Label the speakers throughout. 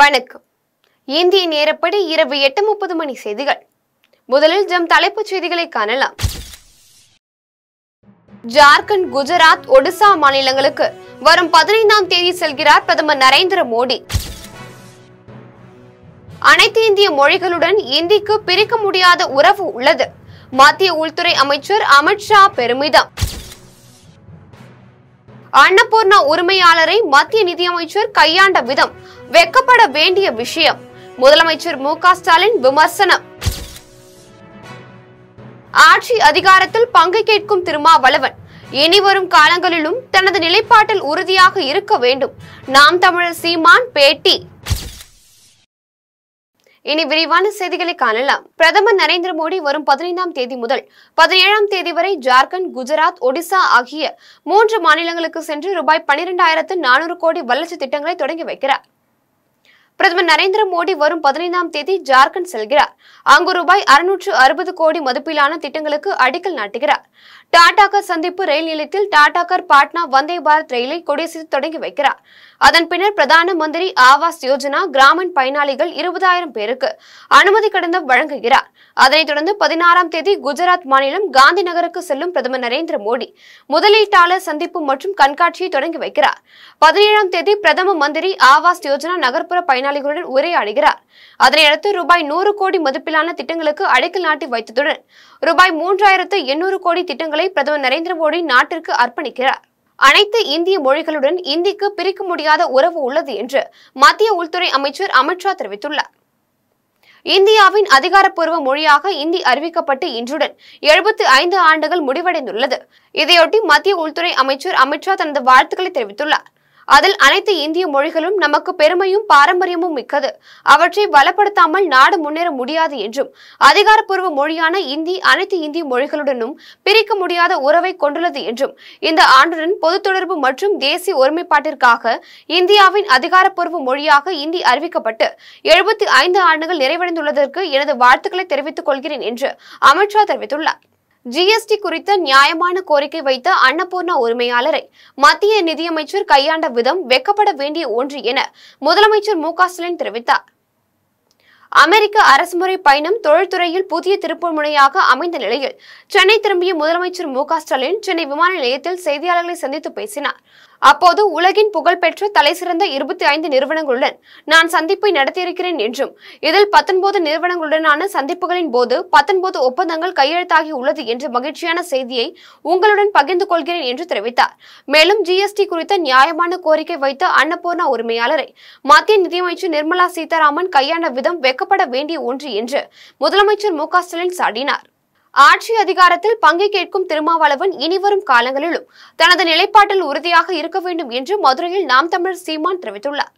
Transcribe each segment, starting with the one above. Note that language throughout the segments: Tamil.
Speaker 1: வணக்கம் இந்திய நேரப்படி இரவு எட்டு முப்பது மணி செய்திகள் முதலில் ஜம் தலைப்புச் செய்திகளை காணலாம் ஜார்க்கண்ட் குஜராத் ஒடிசா மாநிலங்களுக்கு வரும் பதினைந்தாம் தேதி செல்கிறார் பிரதமர் நரேந்திர மோடி அனைத்து இந்திய மொழிகளுடன் இந்திக்கு பிரிக்க முடியாத உறவு உள்ளது மத்திய உள்துறை அமைச்சர் அமித்ஷா பெருமிதம் அன்னபூர்ணா உரிமையாளரை மத்திய நிதியமைச்சர் கையாண்ட விதம் வெக்கப்பட வேண்டிய விஷயம் முதலமைச்சர் மு ஸ்டாலின் விமர்சனம் ஆட்சி அதிகாரத்தில் பங்கு கேட்கும் திருமாவளவன் இனிவரும் காலங்களிலும் தனது நிலைப்பாட்டில் உறுதியாக இருக்க வேண்டும் நாம் தமிழர் சீமான் பேட்டி இனி விரிவான செய்திகளை காணலாம் பிரதமர் நரேந்திர மோடி வரும் பதினைந்தாம் தேதி முதல் பதினேழாம் தேதி வரை ஜார்க்கண்ட் குஜராத் ஒடிசா ஆகிய மூன்று மாநிலங்களுக்கு சென்று ரூபாய் பனிரெண்டாயிரத்து நானூறு கோடி வளர்ச்சி திட்டங்களை தொடங்கி வைக்கிறார் பிரதமர் நரேந்திர மோடி வரும் பதினைந்தாம் தேதி ஜார்க்கண்ட் செல்கிறார் அங்கு ரூபாய் அறுநூற்று அறுபது கோடி மதிப்பிலான திட்டங்களுக்கு அடிக்கல் நாட்டுகிறார் டாடாகர் சந்திப்பு ரயில் நிலையத்தில் டாடாகர் பாட்னா வந்தே பாரத் ரயிலை கொடியசைத்து தொடங்கி வைக்கிறார் அதன் பின்னர் பிரதான மந்திரி ஆவாஸ் யோஜனா கிராமின் பயனாளிகள் இருபதாயிரம் பேருக்கு அனுமதி கடந்த வழங்குகிறார் அதனைத் தொடர்ந்து பதினாறாம் தேதி குஜராத் மாநிலம் காந்தி நகருக்கு செல்லும் பிரதமர் நரேந்திர மோடி முதலீட்டாளர் சந்திப்பு மற்றும் கண்காட்சியை தொடங்கி வைக்கிறார் பதினேழாம் தேதி பிரதம மந்திரி ஆவாஸ் யோஜனா நகர்ப்புற பயனாளிகளுடன் உரையாடுகிறார் அதனையடுத்து ரூபாய் நூறு கோடி மதிப்பிலான திட்டங்களுக்கு அடைக்கல் நாட்டி வைத்ததுடன் ரூபாய் மூன்றாயிரத்து எண்ணூறு கோடி திட்டங்களை பிரதமர் நரேந்திர மோடி நாட்டிற்கு அர்ப்பணிக்கிறார் அனைத்து இந்திய மொழிகளுடன் இந்திக்கு பிரிக்க முடியாத உறவு உள்ளது என்று மத்திய உள்துறை அமைச்சர் அமித்ஷா தெரிவித்துள்ளார் இந்தியாவின் அதிகாரப்பூர்வ மொழியாக இந்தி அறிவிக்கப்பட்டு இன்றுடன் எழுபத்தி ஐந்து ஆண்டுகள் முடிவடைந்துள்ளது இதையொட்டி மத்திய உள்துறை அமைச்சர் அமித்ஷா தனது வாழ்த்துக்களை தெரிவித்துள்ளார் அதில் அனைத்து இந்திய மொழிகளும் நமக்கு பெருமையும் பாரம்பரியமும் மிக்கது அவற்றை வலப்படுத்தாமல் நாடு முன்னேற முடியாது என்றும் அதிகாரப்பூர்வ மொழியான இந்தி அனைத்து இந்திய மொழிகளுடனும் பிரிக்க முடியாத உறவை கொண்டுள்ளது என்றும் இந்த ஆண்டுடன் பொது தொடர்பு மற்றும் தேசிய ஒருமைப்பாட்டிற்காக இந்தியாவின் அதிகாரப்பூர்வ மொழியாக இந்தி அறிவிக்கப்பட்டு எழுபத்தி ஐந்து ஆண்டுகள் நிறைவடைந்துள்ளதற்கு எனது வாழ்த்துக்களை தெரிவித்துக் கொள்கிறேன் என்று அமித்ஷா தெரிவித்துள்ளார் ஜிஎஸ்டி குறித்த நியாயமான கோரிக்கை வைத்த அன்னபூர்ணா உரிமையாளரை மத்திய நிதியமைச்சர் கையாண்ட விதம் வெக்கப்பட வேண்டிய ஒன்று என முதலமைச்சர் மு ஸ்டாலின் தெரிவித்தார் அமெரிக்க அரசுமுறை பயணம் தொழில்துறையில் புதிய திருப்புமுனையாக அமைந்த நிலையில் சென்னை திரும்பிய முதலமைச்சர் மு ஸ்டாலின் சென்னை விமான நிலையத்தில் செய்தியாளர்களை சந்தித்து பேசினார் அப்போது உலகின் புகழ்பெற்ற தலைசிறந்த இருபத்தி ஐந்து நிறுவனங்களுடன் நான் சந்திப்பை நடத்தியிருக்கிறேன் என்றும் இதில் பத்தொன்பது நிறுவனங்களுடனான சந்திப்புகளின் போது பத்தொன்பது ஒப்பந்தங்கள் கையெழுத்தாகி உள்ளது என்ற மகிழ்ச்சியான செய்தியை உங்களுடன் பகிர்ந்து கொள்கிறேன் என்று தெரிவித்தார் மேலும் ஜிஎஸ்டி குறித்த நியாயமான கோரிக்கை வைத்த அன்னபூர்ணா உரிமையாளரை மத்திய நிதியமைச்சர் நிர்மலா சீதாராமன் கையாண்ட விதம் வெக்கப்பட வேண்டிய ஒன்று என்று முதலமைச்சர் மு க ஸ்டாலின் சாடினார் ஆட்சி அதிகாரத்தில் பங்கை கேட்கும் திருமாவளவன் இனிவரும் காலங்களிலும் தனது நிலைப்பாட்டில் உறுதியாக இருக்க வேண்டும் என்று மதுரையில் நாம் தமிழர் சீமான் தெரிவித்துள்ளார்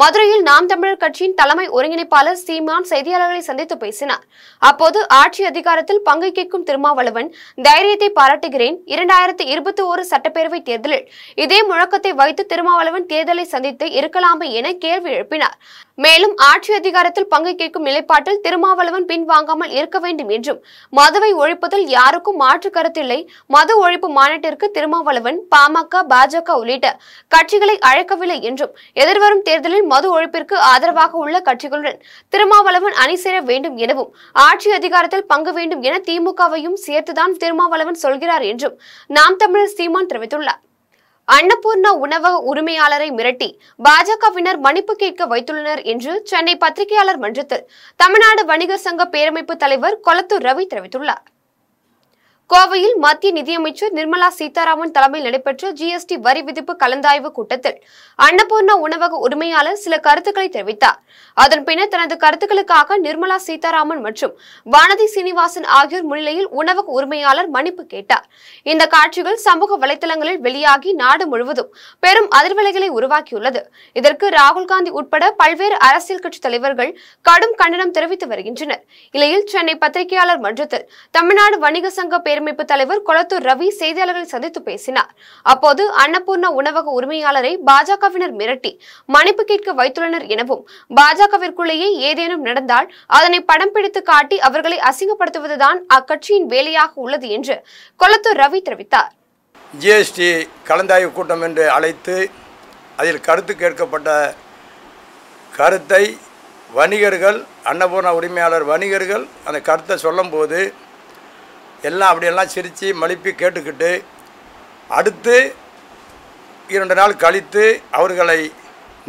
Speaker 1: மதுரையில் நாம் தமிழர் கட்சியின் தலைமை ஒருங்கிணைப்பாளர் சீமான் செய்தியாளர்களை சந்தித்து பேசினார் அப்போது ஆட்சி அதிகாரத்தில் பங்கு கேட்கும் திருமாவளவன் தைரியத்தை பாராட்டுகிறேன் இரண்டாயிரத்தி இருபத்தி ஒரு சட்டப்பேரவை தேர்தலில் இதே முழக்கத்தை வைத்து திருமாவளவன் தேர்தலை சந்தித்து இருக்கலாமே என கேள்வி எழுப்பினார் மேலும் ஆட்சி அதிகாரத்தில் பங்கு கேட்கும் நிலைப்பாட்டில் திருமாவளவன் பின்வாங்காமல் இருக்க வேண்டும் என்றும் மதுவை ஒழிப்பதில் யாருக்கும் மாற்று கருத்தில்லை மது ஒழிப்பு மாநாட்டிற்கு திருமாவளவன் பாமக பாஜக உள்ளிட்ட கட்சிகளை அழைக்கவில்லை என்றும் எதிர்வரும் தேர்தலில் மது ஒழிப்பிற்கு ஆதரவாக உள்ள கட்சிகளுடன் திருமாவளவன் அணி சேர வேண்டும் எனவும் ஆட்சி அதிகாரத்தில் பங்கு வேண்டும் என திமுகவையும் சேர்த்துதான் திருமாவளவன் சொல்கிறார் என்றும் நாம் தமிழர் சீமான் தெரிவித்துள்ளார் அன்னபூர்ணா உணவக உரிமையாளரை மிரட்டி பாஜகவினர் மன்னிப்பு கேட்க வைத்துள்ளனர் என்று சென்னை பத்திரிகையாளர் மன்றத்தில் தமிழ்நாடு வணிகர் சங்க பேரமைப்பு தலைவர் கொளத்தூர் ரவி தெரிவித்துள்ளார் கோவையில் மத்திய நிதியமைச்சர் நிர்மலா சீதாராமன் தலைமையில் நடைபெற்ற ஜிஎஸ்டி வரி விதிப்பு கலந்தாய்வு கூட்டத்தில் அன்னபூர்ணா உணவக உரிமையாளர் சில கருத்துக்களை தெரிவித்தார் அதன் பின்னர் தனது கருத்துக்களுக்காக நிர்மலா சீதாராமன் மற்றும் வானதி சீனிவாசன் ஆகியோர் முன்னிலையில் உணவக உரிமையாளர் மன்னிப்பு கேட்டார் இந்த காட்சிகள் சமூக வலைதளங்களில் வெளியாகி நாடு முழுவதும் பெரும் அதிர்வலைகளை உருவாக்கியுள்ளது இதற்கு ராகுல்காந்தி உட்பட பல்வேறு அரசியல் கட்சித் தலைவர்கள் கடும் கண்டனம் தெரிவித்து வருகின்றனர் இலையில் சென்னை பத்திரிகையாளர் மன்றத்தில் தமிழ்நாடு வணிக சங்க பேர் கூட்டமைப்பு தலைவர் கொளத்தூர் ரவி செய்தியாளர்களை சந்தித்து பேசினார் அப்போது அன்னபூர்ணா உணவக உரிமையாளரை பாஜகவினர் மிரட்டி மன்னிப்பு கேட்க வைத்துள்ளனர் எனவும் பாஜகவிற்குள்ளேயே ஏதேனும் நடந்தால் அதனை படம் பிடித்து காட்டி அவர்களை அசிங்கப்படுத்துவதுதான் அக்கட்சியின் வேலையாக உள்ளது என்று கொளத்தூர் ரவி தெரிவித்தார்
Speaker 2: ஜிஎஸ்டி கலந்தாய்வு கூட்டம் என்று அழைத்து அதில் கருத்து கேட்கப்பட்ட கருத்தை வணிகர்கள் அன்னபூர்ண உரிமையாளர் வணிகர்கள் அந்த கருத்தை சொல்லும்போது எல்லாம் அப்படியெல்லாம் சிரித்து மலிப்பி கேட்டுக்கிட்டு அடுத்து இரண்டு நாள் கழித்து அவர்களை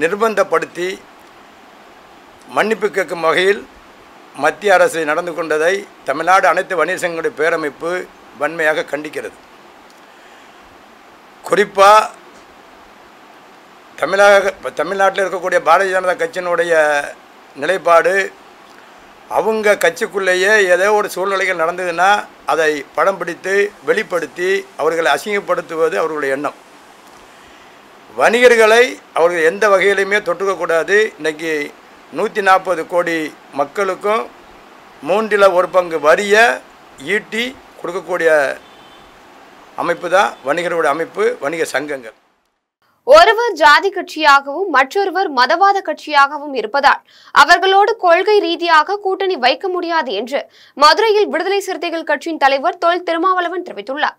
Speaker 2: நிர்பந்தப்படுத்தி மன்னிப்பு கேட்கும் வகையில் மத்திய அரசு நடந்து கொண்டதை தமிழ்நாடு அனைத்து வணிக சங்கங்களுடைய பேரமைப்பு வன்மையாக கண்டிக்கிறது குறிப்பாக தமிழக தமிழ்நாட்டில் இருக்கக்கூடிய பாரதிய ஜனதா கட்சியினுடைய நிலைப்பாடு அவங்க கட்சிக்குள்ளேயே ஏதோ ஒரு சூழ்நிலைகள் நடந்ததுன்னா அதை படம் பிடித்து வெளிப்படுத்தி அவர்களை அசிங்கப்படுத்துவது அவர்களுடைய எண்ணம் வணிகர்களை அவர்கள் எந்த வகையிலையுமே தொட்டுக்கக்கூடாது இன்றைக்கி நூற்றி நாற்பது கோடி மக்களுக்கும் மூன்றில் ஒரு பங்கு வரியை ஈட்டி கொடுக்கக்கூடிய அமைப்பு தான் வணிகர்களுடைய அமைப்பு வணிக சங்கங்கள்
Speaker 1: ஒருவர் ஜாதி கட்சியாகவும் மற்றொருவர் மதவாத கட்சியாகவும் இருப்பதால் அவர்களோடு கொள்கை ரீதியாக கூட்டணி வைக்க முடியாது என்று மதுரையில் விடுதலை சிறுத்தைகள் கட்சியின் தலைவர் தொல் திருமாவளவன் தெரிவித்துள்ளார்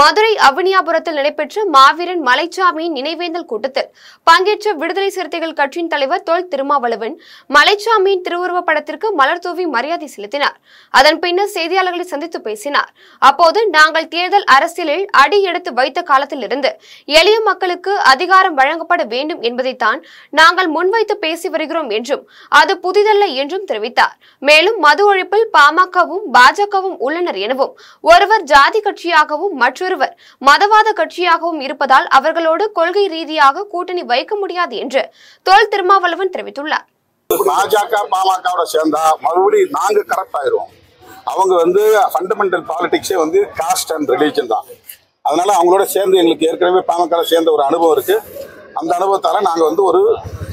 Speaker 1: மதுரை அவனியாபுரத்தில் நடைபெற்ற மாவீரன் மலைச்சாமியின் நினைவேந்தல் கூட்டத்தில் பங்கேற்ற விடுதலை சிறுத்தைகள் கட்சியின் தலைவர் தொல் திருமாவளவன் மலைச்சாமியின் திருவுருவப் படத்திற்கு மலர் தூவி மரியாதை செலுத்தினார் அதன் பின்னர் செய்தியாளர்களை சந்தித்து பேசினார் அப்போது நாங்கள் தேர்தல் அரசியலில் அடி எடுத்து வைத்த காலத்திலிருந்து எளிய மக்களுக்கு அதிகாரம் வழங்கப்பட வேண்டும் என்பதைத்தான் நாங்கள் முன்வைத்து பேசி வருகிறோம் என்றும் அது புதிதல்ல என்றும் தெரிவித்தார் மேலும் மது ஒழிப்பில் பாமகவும் பாஜகவும் உள்ளனர் எனவும் ஒருவர் ஜாதி கட்சியாகவும் மற்றும் மற்றொருவர் மதவாத கட்சியாகவும் இருப்பதால் அவர்களோடு கொள்கை ரீதியாக கூட்டணி வைக்க முடியாது என்று தோல் திருமாவளவன் தெரிவித்துள்ளார்
Speaker 3: பாஜக பாமக சேர்ந்தா மறுபடியும் நாங்க கரெக்ட் ஆயிரும் அவங்க வந்து ஃபண்டமெண்டல் பாலிடிக்ஸே வந்து காஸ்ட் அண்ட் ரிலீஜன் தான் அதனால அவங்களோட சேர்ந்து எங்களுக்கு ஏற்கனவே பாமக சேர்ந்த ஒரு அனுபவம் இருக்கு அந்த அனுபவத்தால நாங்க வந்து ஒரு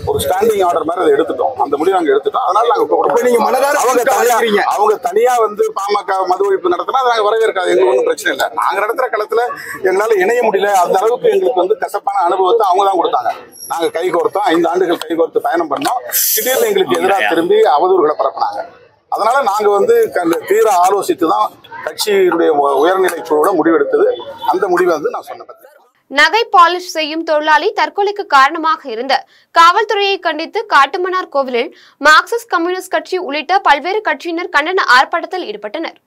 Speaker 3: ஒரு ஸ்டாண்டிங் ஆர்டர் மாதிரி அதை எடுத்துட்டோம் அந்த முடிவு நாங்க எடுத்துட்டோம் அதனால நாங்க மனதார அவங்க தனியா அவங்க தனியா வந்து பாமக மது ஒழிப்பு நடத்தினா நாங்கள் வரவேற்காது எங்களுக்கு ஒன்றும் பிரச்சனை இல்லை நாங்க நடத்துற களத்துல எங்களால இணைய முடியல அந்த அளவுக்கு எங்களுக்கு வந்து கசப்பான அனுபவத்தை அவங்க தான் கொடுத்தாங்க நாங்க கை கோர்த்தோம் ஐந்து ஆண்டுகள் கை கோர்த்து பயணம் பண்ணோம் திடீர்னு எங்களுக்கு எதிராக திரும்பி அவதூறுகளை பரப்பினாங்க அதனால நாங்க வந்து தீர ஆலோசித்து தான் கட்சியினுடைய உயர்நிலை குழுவோட முடிவெடுத்தது அந்த முடிவை வந்து நான் சொன்னேன்
Speaker 1: நகை பாலிஷ் செய்யும் தொழிலாளி தற்கொலைக்கு காரணமாக இருந்த காவல்துறையை கண்டித்து காட்டுமன்னார் கோவிலில் மார்க்சிஸ்ட் கம்யூனிஸ்ட் கட்சி உள்ளிட்ட பல்வேறு கட்சியினர் கண்டன ஆர்ப்பாட்டத்தில் ஈடுபட்டனர்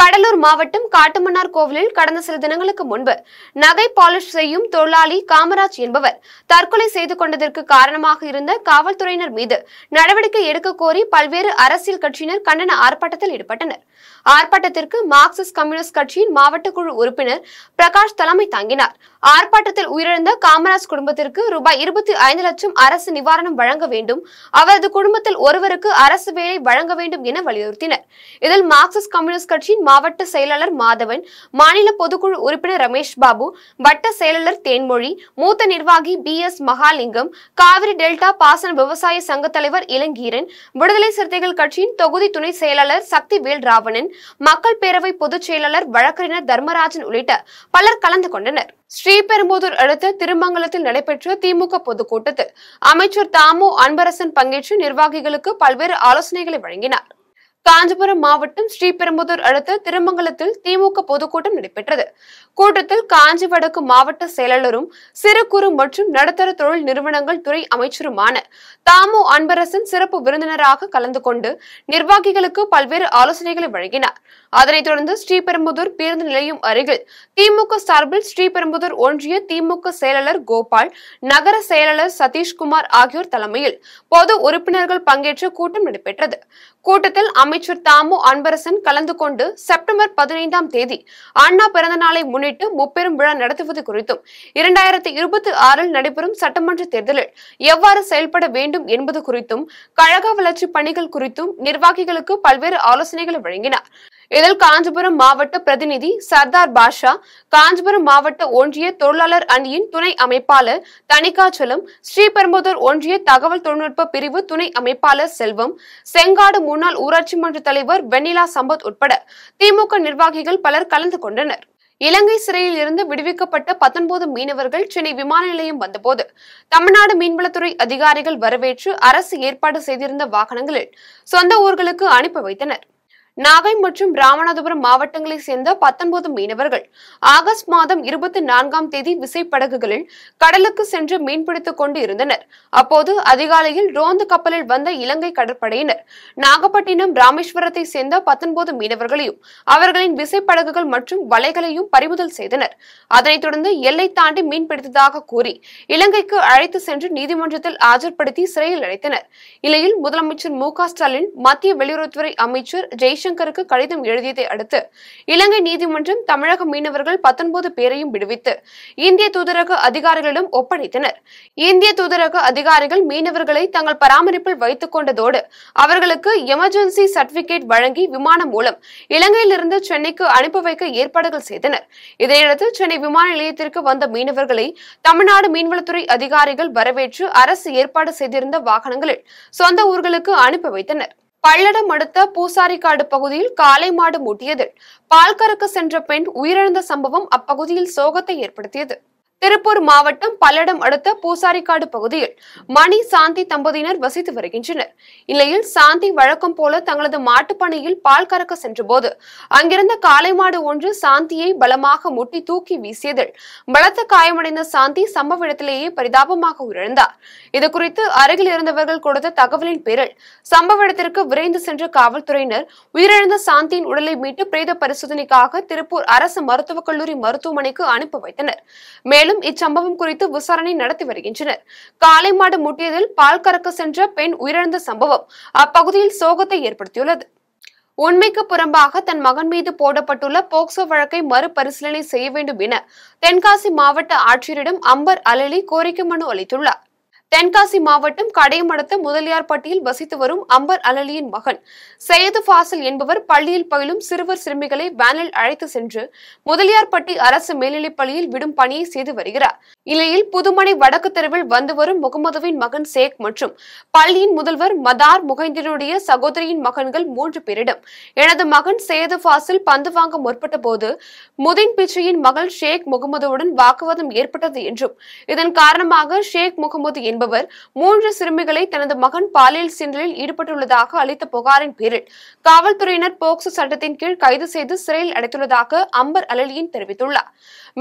Speaker 1: கடலூர் மாவட்டம் காட்டுமன்னார் கோவிலில் கடந்த சில தினங்களுக்கு முன்பு நகை பாலிஷ் செய்யும் தொழிலாளி காமராஜ் என்பவர் தற்கொலை செய்து கொண்டதற்கு காரணமாக இருந்த காவல்துறையினர் மீது நடவடிக்கை எடுக்க கோரி பல்வேறு அரசியல் கட்சியினர் கண்டன ஆர்ப்பாட்டத்தில் ஈடுபட்டனர் ஆர்ப்பாட்டத்திற்கு மார்க்சிஸ்ட் கம்யூனிஸ்ட் கட்சியின் மாவட்ட குழு உறுப்பினர் பிரகாஷ் தலைமை தாங்கினார் ஆர்ப்பாட்டத்தில் உயிரிழந்த காமராஜ் குடும்பத்திற்கு ரூபாய் இருபத்தி ஐந்து லட்சம் அரசு நிவாரணம் வழங்க வேண்டும் அவரது குடும்பத்தில் ஒருவருக்கு அரசு வேலை வழங்க வேண்டும் என வலியுறுத்தினர் இதில் மார்க்சிஸ்ட் கம்யூனிஸ்ட் கட்சியின் மாவட்ட செயலாளர் மாதவன் மாநில பொதுக்குழு உறுப்பினர் ரமேஷ் பாபு வட்ட செயலாளர் தேன்மொழி மூத்த நிர்வாகி P S Mahalingam Kaveri delta பாசன விவசாய சங்க தலைவர் இளங்கீரன் விடுதலை சிறுத்தைகள் கட்சியின் தொகுதி துணை செயலாளர் சக்திவேல் ராவணன் மக்கள் பேரவை பொதுச் செயலாளர் வழக்கறிஞர் தர்மராஜன் உள்ளிட்ட பலர் கலந்து கொண்டனர் ஸ்ரீபெரும்புதூர் அடுத்த திருமங்கலத்தில் நடைபெற்ற திமுக பொதுக்கூட்டத்தில் அமைச்சர் தாமு அன்பரசன் பங்கேற்று நிர்வாகிகளுக்கு பல்வேறு ஆலோசனைகளை வழங்கினார் காஞ்சிபுரம் மாவட்டம் ஸ்ரீபெரும்புதூர் அடுத்த திருமங்கலத்தில் திமுக பொதுக்கூட்டம் நடைபெற்றது கூட்டத்தில் காஞ்சி வடக்கு மாவட்ட செயலாளரும் சிறு குறு மற்றும் நடுத்தர தொழில் நிறுவனங்கள் துறை அமைச்சருமான தாமு அன்பரசன் சிறப்பு விருந்தினராக கலந்து கொண்டு நிர்வாகிகளுக்கு பல்வேறு ஆலோசனைகளை வழங்கினார் அதனைத் தொடர்ந்து ஸ்ரீபெரும்புதூர் பேருந்து நிலையம் அருகில் திமுக சார்பில் ஸ்ரீபெரும்புதூர் ஒன்றிய திமுக செயலாளர் கோபால் நகர செயலாளர் சதீஷ்குமார் ஆகியோர் தலைமையில் பொது உறுப்பினர்கள் பங்கேற்ற கூட்டம் நடைபெற்றது கூட்டத்தில் அமைச்சர் தாமு அன்பரசன் கலந்து கொண்டு செப்டம்பர் பதினைந்தாம் தேதி அண்ணா பிறந்த நாளை முன்னிட்டு முப்பெரும் விழா நடத்துவது குறித்தும் இரண்டாயிரத்தி இருபத்தி ஆறில் நடைபெறும் சட்டமன்ற தேர்தலில் எவ்வாறு செயல்பட வேண்டும் என்பது குறித்தும் கழக வளர்ச்சி பணிகள் குறித்தும் நிர்வாகிகளுக்கு பல்வேறு ஆலோசனைகளை வழங்கினார் இதில் காஞ்சிபுரம் மாவட்ட பிரதிநிதி சர்தார் பாஷா காஞ்சிபுரம் மாவட்ட ஒன்றிய தொழிலாளர் அணியின் துணை அமைப்பாளர் தணிகாச்சலம் ஸ்ரீபெரும்புதூர் ஒன்றிய தகவல் தொழில்நுட்ப பிரிவு துணை அமைப்பாளர் செல்வம் செங்காடு முன்னாள் ஊராட்சி மன்ற தலைவர் வெண்ணிலா சம்பத் உட்பட திமுக நிர்வாகிகள் பலர் கலந்து கொண்டனர் இலங்கை சிறையில் இருந்து விடுவிக்கப்பட்ட பத்தொன்பது மீனவர்கள் சென்னை விமான நிலையம் வந்தபோது தமிழ்நாடு மீன்வளத்துறை அதிகாரிகள் வரவேற்று அரசு ஏற்பாடு செய்திருந்த வாகனங்களில் சொந்த ஊர்களுக்கு அனுப்பி வைத்தனர் நாகை மற்றும் ராமநாதபுரம் மாவட்டங்களைச் சேர்ந்த பத்தொன்பது மீனவர்கள் ஆகஸ்ட் மாதம் இருபத்தி நான்காம் தேதி விசைப்படகுகளில் கடலுக்கு சென்று மீன்பிடித்துக் கொண்டு இருந்தனர் அப்போது அதிகாலையில் ரோந்து கப்பலில் வந்த இலங்கை கடற்படையினர் நாகப்பட்டினம் ராமேஸ்வரத்தைச் சேர்ந்த பத்தொன்பது மீனவர்களையும் அவர்களின் விசைப்படகுகள் மற்றும் வலைகளையும் பறிமுதல் செய்தனர் அதனைத் தொடர்ந்து எல்லை தாண்டி மீன்பிடித்ததாக கூறி இலங்கைக்கு அழைத்து சென்று நீதிமன்றத்தில் ஆஜர்படுத்தி சிறையில் அடைத்தனர் இலையில் முதலமைச்சர் மு க ஸ்டாலின் மத்திய வெளியுறவுத்துறை அமைச்சர் ஜெய்சங்கர் ஜெய்சங்கருக்கு கடிதம் எழுதியதை அடுத்து இலங்கை நீதிமன்றம் தமிழக மீனவர்கள் பத்தொன்பது பேரையும் விடுவித்து இந்திய தூதரக அதிகாரிகளிடம் ஒப்படைத்தனர் இந்திய தூதரக அதிகாரிகள் மீனவர்களை தங்கள் பராமரிப்பில் வைத்துக் கொண்டதோடு அவர்களுக்கு எமர்ஜென்சி சர்டிபிகேட் வழங்கி விமானம் மூலம் இலங்கையிலிருந்து சென்னைக்கு அனுப்பி வைக்க ஏற்பாடுகள் செய்தனர் இதையடுத்து சென்னை விமான நிலையத்திற்கு வந்த மீனவர்களை தமிழ்நாடு மீன்வளத்துறை அதிகாரிகள் வரவேற்று அரசு ஏற்பாடு செய்திருந்த வாகனங்களில் சொந்த ஊர்களுக்கு அனுப்பி வைத்தனர் பல்லடம் அடுத்த பூசாரிக்காடு பகுதியில் காலை மாடு மூட்டியதில் பால் கறக்க சென்ற பெண் உயிரிழந்த சம்பவம் அப்பகுதியில் சோகத்தை ஏற்படுத்தியது திருப்பூர் மாவட்டம் பல்லடம் அடுத்த பூசாரிக்காடு பகுதியில் மணி சாந்தி தம்பதியினர் வசித்து வருகின்றனர் இந்நிலையில் சாந்தி வழக்கம் போல தங்களது மாட்டுப்பனையில் பால் கறக்க சென்றபோது அங்கிருந்த காளை மாடு ஒன்று சாந்தியை பலமாக முட்டி தூக்கி வீசியதில் பலத்த காயமடைந்த சாந்தி சம்பவ இடத்திலேயே பரிதாபமாக உயிரிழந்தார் இது குறித்து அருகில் இருந்தவர்கள் கொடுத்த தகவலின் பேரில் சம்பவ இடத்திற்கு விரைந்து சென்ற காவல்துறையினர் உயிரிழந்த சாந்தியின் உடலை மீட்டு பிரேத பரிசோதனைக்காக திருப்பூர் அரசு மருத்துவக் கல்லூரி மருத்துவமனைக்கு அனுப்பி வைத்தனர் மேலும் இச்சம்பவம் குறித்து விசாரணை நடத்தி வருகின்றனர் காலை மாடு முட்டியதில் பால் கறக்க சென்ற பெண் உயிரிழந்த சம்பவம் அப்பகுதியில் சோகத்தை ஏற்படுத்தியுள்ளது உண்மைக்கு புறம்பாக தன் மகன் மீது போடப்பட்டுள்ள போக்சோ வழக்கை மறுபரிசீலனை செய்ய வேண்டும் என தென்காசி மாவட்ட ஆட்சியரிடம் அம்பர் அலலி கோரிக்கை மனு அளித்துள்ளார் தென்காசி மாவட்டம் கடைமடத்து முதலியார்பட்டியில் வசித்து வரும் அம்பர் அலலியின் மகன் சையது ஃபாசில் என்பவர் பள்ளியில் பயிலும் சிறுவர் சிறுமிகளை வேனில் அழைத்து சென்று முதலியார்பட்டி அரசு மேல்நிலைப் பள்ளியில் விடும் பணியை செய்து வருகிறார் இலையில் புதுமனை வடக்கு தெருவில் வந்து வரும் முகமதுவின் மகன் ஷேக் மற்றும் பள்ளியின் முதல்வர் மதார் முகைந்தினுடைய சகோதரியின் மகன்கள் மூன்று பேரிடம் எனது மகன் சையது ஃபாசில் பந்து வாங்க முற்பட்ட போது முதின் பிச்சையின் மகள் ஷேக் முகமதுவுடன் வாக்குவாதம் ஏற்பட்டது என்றும் இதன் காரணமாக ஷேக் முகமது என்பவர் மூன்று சிறுமிகளை தனது மகன் பாலியல் சீண்டலில் ஈடுபட்டுள்ளதாக அளித்த புகாரின் பேரில் காவல்துறையினர் போக்சோ சட்டத்தின் கீழ் கைது செய்து சிறையில் அடைத்துள்ளதாக அம்பர் அலலியின் தெரிவித்துள்ளார்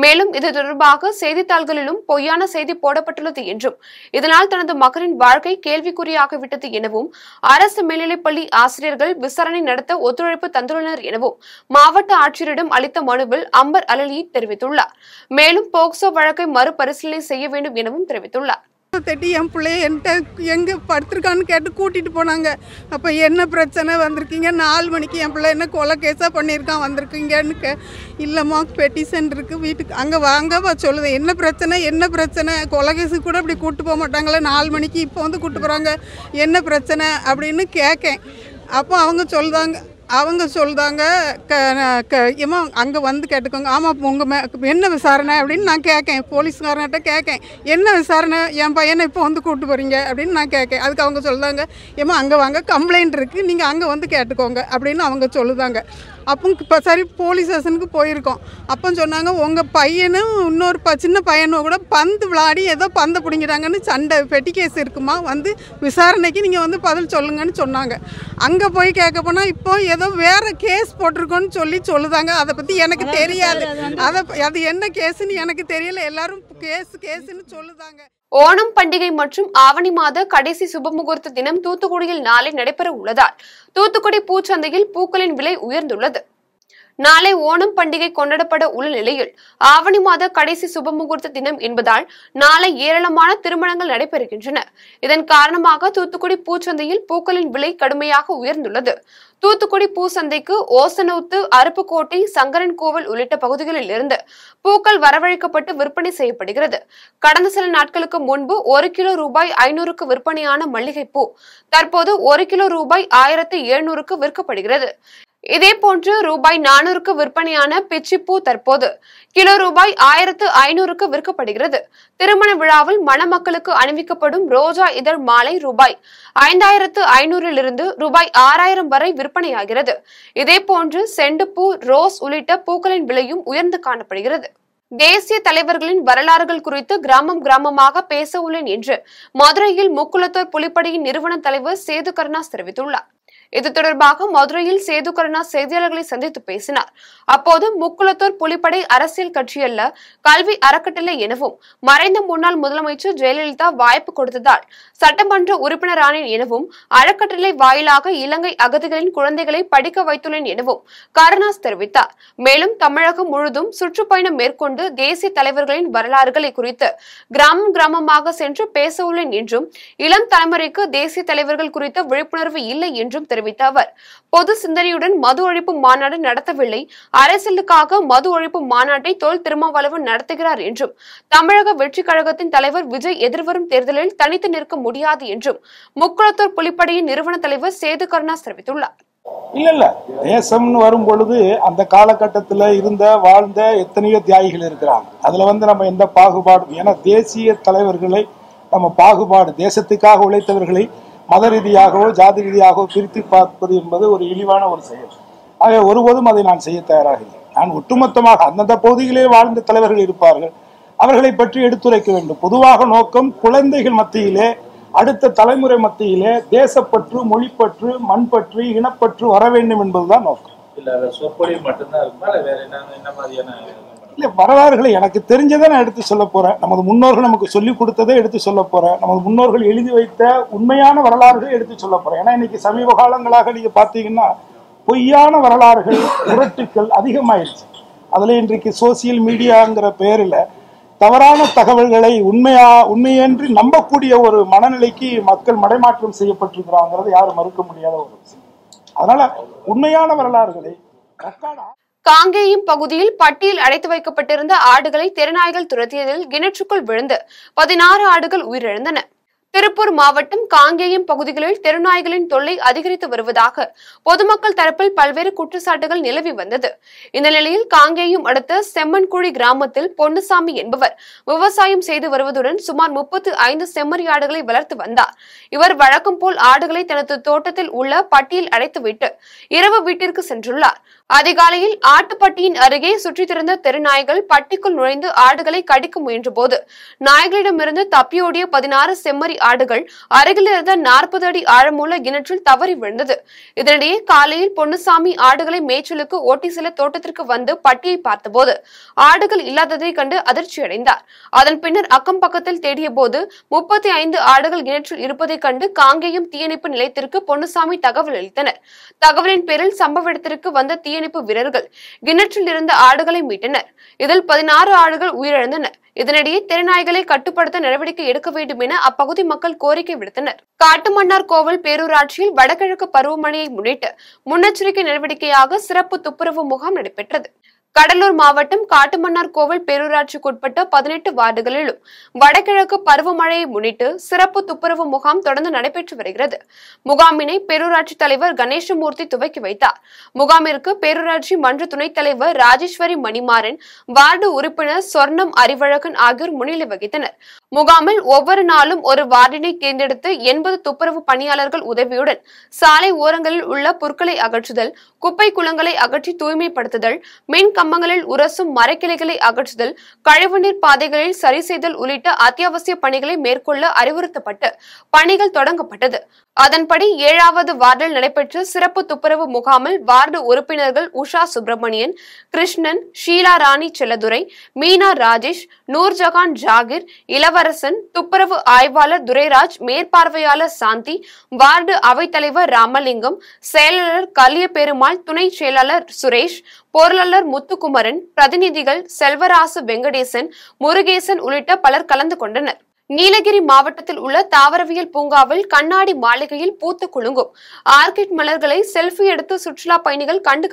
Speaker 1: மேலும் இது தொடர்பாக செய்தித்தாள்களிலும் பொய்யான செய்தி போடப்பட்டுள்ளது என்றும் இதனால் தனது மகனின் வாழ்க்கை கேள்விக்குறியாகிவிட்டது எனவும் அரசு மேல்நிலைப்பள்ளி ஆசிரியர்கள் விசாரணை நடத்த ஒத்துழைப்பு தந்துள்ளனர் எனவும் மாவட்ட ஆட்சியரிடம் அளித்த மனுவில் அம்பர் அலலி தெரிவித்துள்ளார் மேலும் போக்சோ வழக்கை மறுபரிசீலனை செய்ய வேண்டும் எனவும் தெரிவித்துள்ளார் கதவை தட்டி என் பிள்ளைய என்கிட்ட எங்கே படுத்துருக்கான்னு கேட்டு கூட்டிகிட்டு போனாங்க அப்போ என்ன பிரச்சனை வந்திருக்கீங்க நாலு மணிக்கு என் பிள்ளை என்ன கொலை
Speaker 3: கேஸாக பண்ணியிருக்கான் வந்திருக்கீங்கன்னு கே இல்லைம்மா பெட்டிஷன் இருக்குது வீட்டுக்கு அங்கே வாங்கப்பா சொல்லுது என்ன பிரச்சனை என்ன பிரச்சனை கொலை கேஸுக்கு கூட இப்படி கூப்பிட்டு போக மாட்டாங்களே நாலு மணிக்கு இப்போ வந்து கூப்பிட்டு போகிறாங்க என்ன பிரச்சனை அப்படின்னு கேட்கேன் அப்போ அவங்க சொல்லுதாங்க அவங்க சொல்கிறாங்க
Speaker 1: க க இமோ அங்கே வந்து கேட்டுக்கோங்க ஆமாம் உங்கள் மே என்ன விசாரணை அப்படின்னு நான் கேட்கேன் போலீஸ்காரன்கிட்ட கேட்கேன் என்ன விசாரணை என் பையனை இப்போ வந்து கூப்பிட்டு போகிறீங்க அப்படின்னு நான் கேட்கேன் அதுக்கு அவங்க சொல்லுதாங்க ஏமா அங்கே வாங்க கம்ப்ளைண்ட் இருக்குது நீங்கள் அங்கே வந்து கேட்டுக்கோங்க அப்படின்னு அவங்க சொல்லுதாங்க அப்போ இப்போ சரி போலீஸ் ஸ்டேஷனுக்கு போயிருக்கோம் அப்போ சொன்னாங்க உங்கள் பையனும் இன்னொரு ப சின்ன பையனும் கூட பந்து விளாடி ஏதோ பந்தை பிடிங்கிறாங்கன்னு சண்டை பெட்டி கேஸ் இருக்குமா வந்து
Speaker 3: விசாரணைக்கு நீங்கள் வந்து பதில் சொல்லுங்கன்னு சொன்னாங்க அங்கே போய் கேட்க போனால் இப்போ ஏதோ வேறு கேஸ்
Speaker 1: போட்டிருக்கோன்னு சொல்லி சொல்லுதாங்க அதை பற்றி எனக்கு தெரியாது அதை அது என்ன கேஸுன்னு எனக்கு தெரியல எல்லாரும் கேஸ் கேஸுன்னு சொல்லுதாங்க ஓணம் பண்டிகை மற்றும் ஆவணி மாத கடைசி சுபமுகூர்த்த தினம் தூத்துக்குடியில் நாளை நடைபெற உள்ளதால் தூத்துக்குடி பூச்சந்தையில் பூக்களின் விலை உயர்ந்துள்ளது நாளை ஓணம் பண்டிகை கொண்டாடப்பட உள்ள நிலையில் ஆவணி மாத கடைசி சுபமுகூர்த்த தினம் என்பதால் நாளை ஏராளமான திருமணங்கள் நடைபெறுகின்றன இதன் காரணமாக தூத்துக்குடி பூச்சந்தையில் பூக்களின் விலை கடுமையாக உயர்ந்துள்ளது தூத்துக்குடி பூசந்தைக்கு ஓசனூத்து அருப்புக்கோட்டை சங்கரன் கோவில் உள்ளிட்ட பகுதிகளில் இருந்து பூக்கள் வரவழைக்கப்பட்டு விற்பனை செய்யப்படுகிறது கடந்த சில நாட்களுக்கு முன்பு ஒரு கிலோ ரூபாய் ஐநூறுக்கு விற்பனையான மல்லிகைப்பூ தற்போது ஒரு கிலோ ரூபாய் ஆயிரத்தி எழுநூறுக்கு விற்கப்படுகிறது இதே போன்று ரூபாய் நானூறுக்கு விற்பனையான பிச்சிப்பூ தற்போது கிலோ ரூபாய் ஆயிரத்து ஐநூறுக்கு விற்கப்படுகிறது திருமண விழாவில் மணமக்களுக்கு அணிவிக்கப்படும் ரோஜா இதழ் மாலை ரூபாய் ஐந்தாயிரத்து ஐநூறிலிருந்து ரூபாய் ஆறாயிரம் வரை விற்பனையாகிறது இதே போன்று செண்டுப்பூ ரோஸ் உள்ளிட்ட பூக்களின் விலையும் உயர்ந்து காணப்படுகிறது தேசிய தலைவர்களின் வரலாறுகள் குறித்து கிராமம் கிராமமாக பேச உள்ளேன் என்று மதுரையில் முக்குளத்தூர் புலிப்படையின் நிறுவன தலைவர் சேது கருணாஸ் தெரிவித்துள்ளார் இது தொடர்பாக மதுரையில் சேது கருணா செய்தியாளர்களை சந்தித்து பேசினார் அப்போது முக்குளத்தூர் புலிப்படை அரசியல் அல்ல கல்வி அறக்கட்டளை எனவும் மறைந்த முன்னாள் முதலமைச்சர் ஜெயலலிதா வாய்ப்பு கொடுத்ததால் சட்டமன்ற உறுப்பினரானேன் எனவும் அறக்கட்டளை வாயிலாக இலங்கை அகதிகளின் குழந்தைகளை படிக்க வைத்துள்ளேன் எனவும் கருணாஸ் தெரிவித்தார் மேலும் தமிழகம் முழுதும் சுற்றுப்பயணம் மேற்கொண்டு தேசிய தலைவர்களின் வரலாறுகளை குறித்து கிராமம் கிராமமாக சென்று பேச உள்ளேன் என்றும் இளம் தலைமுறைக்கு தேசிய தலைவர்கள் குறித்த விழிப்புணர்வு இல்லை என்றும் தெரிவித்தார் தெரிவித்த அவர் பொது சிந்தனையுடன் மது ஒழிப்பு மாநாடு நடத்தவில்லை அரசியலுக்காக மது ஒழிப்பு மாநாட்டை தொல் திருமாவளவன் நடத்துகிறார் என்றும் தமிழக வெற்றி கழகத்தின் தலைவர் விஜய் எதிர்வரும் தேர்தலில் தனித்து நிற்க முடியாது என்றும் முக்குளத்தூர் புலிப்படையின் நிறுவன தலைவர் சேது கருணாஸ் தெரிவித்துள்ளார்
Speaker 3: இல்ல இல்ல தேசம்னு வரும் பொழுது அந்த காலகட்டத்துல இருந்த வாழ்ந்த எத்தனையோ தியாகிகள் இருக்கிறாங்க அதுல வந்து நம்ம எந்த பாகுபாடும் ஏன்னா தேசிய தலைவர்களை நம்ம பாகுபாடு தேசத்துக்காக உழைத்தவர்களை மத ரீதியாகவோ ஜாதி ரீதியாகவோ பிரித்து பார்ப்பது என்பது ஒரு இழிவான ஒரு செயல் ஆகவே ஒருபோதும் அதை நான் செய்ய தயாராக இல்லை நான் ஒட்டுமொத்தமாக அந்தந்த பகுதிகளிலே வாழ்ந்த தலைவர்கள் இருப்பார்கள் அவர்களை பற்றி எடுத்துரைக்க வேண்டும் பொதுவாக நோக்கம் குழந்தைகள் மத்தியிலே அடுத்த தலைமுறை மத்தியிலே தேசப்பற்று மொழிப்பற்று மண்பற்று இனப்பற்று வர வேண்டும் என்பதுதான் நோக்கம் இல்லை சொற்பொழிவு மட்டும்தான் இருக்குமா வேற என்ன மாதிரியான இல்லை வரலாறுகளை எனக்கு தெரிஞ்சதை நான் எடுத்து சொல்ல போகிறேன் நமது முன்னோர்கள் நமக்கு சொல்லிக் கொடுத்ததை எடுத்து சொல்ல போகிறேன் நமது முன்னோர்கள் எழுதி வைத்த உண்மையான வரலாறுகளை எடுத்து சொல்ல போகிறேன் ஏன்னா இன்னைக்கு சமீப காலங்களாக நீங்கள் பார்த்தீங்கன்னா பொய்யான வரலாறுகள் புரட்டுக்கள் அதிகமாயிடுச்சு அதில் இன்றைக்கு சோசியல் மீடியாங்கிற பெயரில் தவறான தகவல்களை உண்மையா உண்மையின்றி நம்பக்கூடிய ஒரு மனநிலைக்கு மக்கள் மடைமாற்றம் செய்யப்பட்டிருக்கிறாங்கிறது யாரும் மறுக்க முடியாத ஒரு விஷயம் அதனால உண்மையான வரலாறுகளை
Speaker 1: காங்கேயம் பகுதியில் பட்டியில் அடைத்து வைக்கப்பட்டிருந்த ஆடுகளை திறனாய்கள் துரத்தியதில் கிணற்றுக்குள் விழுந்து பதினாறு ஆடுகள் உயிரிழந்தன திருப்பூர் மாவட்டம் காங்கேயம் பகுதிகளில் தெருநாய்களின் தொல்லை அதிகரித்து வருவதாக பொதுமக்கள் தரப்பில் பல்வேறு குற்றச்சாட்டுகள் நிலவி வந்தது இந்த நிலையில் காங்கேயம் அடுத்த செம்மன்குழி கிராமத்தில் பொன்னுசாமி என்பவர் விவசாயம் செய்து வருவதுடன் சுமார் முப்பத்து ஐந்து செம்மறியாடுகளை வளர்த்து வந்தார் இவர் வழக்கம் போல் ஆடுகளை தனது தோட்டத்தில் உள்ள பட்டியில் அடைத்துவிட்டு இரவு வீட்டிற்கு சென்றுள்ளார் அதிகாலையில் ஆட்டுப்பட்டியின் அருகே சுற்றித் திறந்த தெருநாய்கள் பட்டிக்குள் நுழைந்து ஆடுகளை கடிக்க முயன்றபோது நாய்களிடமிருந்து தப்பியோடிய பதினாறு செம்மறி ஆடுகள் அருகில் இருந்த நாற்பது அடி ஆழமுள்ள கிணற்றில் தவறி விழுந்தது இதனிடையே காலையில் பொன்னுசாமி ஆடுகளை மேய்ச்சலுக்கு ஓட்டி செல்ல தோட்டத்திற்கு வந்து பட்டியை பார்த்தபோது ஆடுகள் இல்லாததை கண்டு அதிர்ச்சியடைந்தார் அதன் பின்னர் அக்கம் பக்கத்தில் தேடிய போது முப்பத்தி ஐந்து ஆடுகள் கிணற்றில் இருப்பதைக் கண்டு காங்கேயம் தீயணைப்பு நிலையத்திற்கு பொன்னுசாமி தகவல் அளித்தனர் தகவலின் பேரில் சம்பவ இடத்திற்கு வந்த தீயணைப்பு வீரர்கள் கிணற்றில் இருந்த ஆடுகளை மீட்டனர் இதில் பதினாறு ஆடுகள் உயிரிழந்தனர் இதனிடையே திருநாய்களை கட்டுப்படுத்த நடவடிக்கை எடுக்க வேண்டும் என அப்பகுதி மக்கள் கோரிக்கை விடுத்தனர் காட்டுமன்னார் கோவில் பேரூராட்சியில் வடகிழக்கு பருவமழையை முன்னிட்டு முன்னெச்சரிக்கை நடவடிக்கையாக சிறப்பு துப்புரவு முகாம் நடைபெற்றது கடலூர் மாவட்டம் காட்டுமன்னார் கோவில் பேரூராட்சிக்குட்பட்ட பதினெட்டு வார்டுகளிலும் வடகிழக்கு பருவமழையை முன்னிட்டு சிறப்பு துப்புரவு முகாம் தொடர்ந்து நடைபெற்று வருகிறது முகாமினை பேரூராட்சி தலைவர் கணேசமூர்த்தி துவக்கி வைத்தார் முகாமிற்கு பேரூராட்சி மன்ற துணைத் தலைவர் ராஜேஸ்வரி மணிமாறன் வார்டு உறுப்பினர் சொர்ணம் அறிவழகன் ஆகியோர் முன்னிலை வகித்தனர் முகாமில் ஒவ்வொரு நாளும் ஒரு வார்டினை தேர்ந்தெடுத்து எண்பது துப்புரவு பணியாளர்கள் உதவியுடன் சாலை ஓரங்களில் உள்ள பொருட்களை அகற்றுதல் குப்பை குளங்களை அகற்றி தூய்மைப்படுத்துதல் மின் கிராமங்களில் உரசும் மரக்கிளைகளை அகற்றுதல் கழிவுநீர் பாதைகளில் சரி செய்தல் உள்ளிட்ட அத்தியாவசிய பணிகளை மேற்கொள்ள அறிவுறுத்தப்பட்டு பணிகள் தொடங்கப்பட்டது அதன்படி ஏழாவது வார்டில் நடைபெற்ற சிறப்பு துப்புரவு முகாமில் வார்டு உறுப்பினர்கள் உஷா சுப்பிரமணியன் கிருஷ்ணன் ஷீலா ராணி செல்லதுரை மீனா ராஜேஷ் நூர்ஜஹான் ஜாகிர் இளவரசன் துப்புரவு ஆய்வாளர் துரைராஜ் மேற்பார்வையாளர் சாந்தி வார்டு அவைத்தலைவர் ராமலிங்கம் செயலாளர் கலிய பெருமாள் துணை செயலாளர் சுரேஷ் பொருளாளர் முத்துக்குமரன் பிரதிநிதிகள் செல்வராசு வெங்கடேசன் முருகேசன் உள்ளிட்ட பலர் கலந்து கொண்டனர் நீலகிரி மாவட்டத்தில் உள்ள தாவரவியல் பூங்காவில் கண்ணாடி மாளிகையில் பூத்து குலுங்கும் ஆர்கிட் மலர்களை செல்ஃபி எடுத்து சுற்றுலா பயணிகள் கண்டு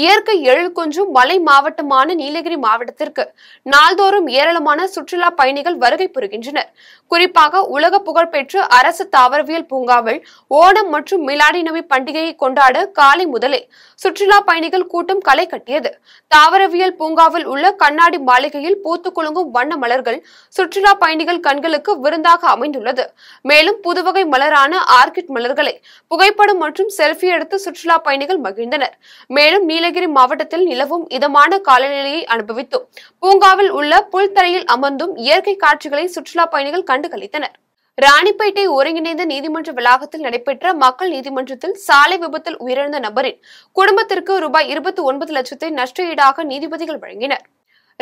Speaker 1: இயற்கை எழு கொஞ்சும் மலை மாவட்டமான நீலகிரி மாவட்டத்திற்கு நாள்தோறும் ஏராளமான சுற்றுலா பயணிகள் வருகை புரிகின்றனர் குறிப்பாக உலக புகழ்பெற்ற அரசு தாவரவியல் பூங்காவில் ஓணம் மற்றும் மிலாடி நபி பண்டிகையை கொண்டாட காலை முதலே சுற்றுலா பயணிகள் கூட்டம் களை கட்டியது தாவரவியல் பூங்காவில் உள்ள கண்ணாடி மாளிகையில் பூத்து குலுங்கும் வண்ண மலர்கள் சுற்றுலா பயணிகள் கண்களுக்கு விருந்தாக அமைந்துள்ளது மேலும் புதுவகை மலரான ஆர்கிட் மலர்களை புகைப்படம் மற்றும் செல்ஃபி எடுத்து சுற்றுலா பயணிகள் மகிழ்ந்தனர் மேலும் நீல நீலகிரி மாவட்டத்தில் நிலவும் இதமான காலநிலையை அனுபவித்தும் பூங்காவில் உள்ள புல்தரையில் அமர்ந்தும் இயற்கை காட்சிகளை சுற்றுலா பயணிகள் கண்டு கழித்தனர் ராணிப்பேட்டை ஒருங்கிணைந்த நீதிமன்ற வளாகத்தில் நடைபெற்ற மக்கள் நீதிமன்றத்தில் சாலை விபத்தில் உயிரிழந்த நபரின் குடும்பத்திற்கு ரூபாய் இருபத்தி ஒன்பது லட்சத்தை நஷ்டஈடாக நீதிபதிகள் வழங்கினர்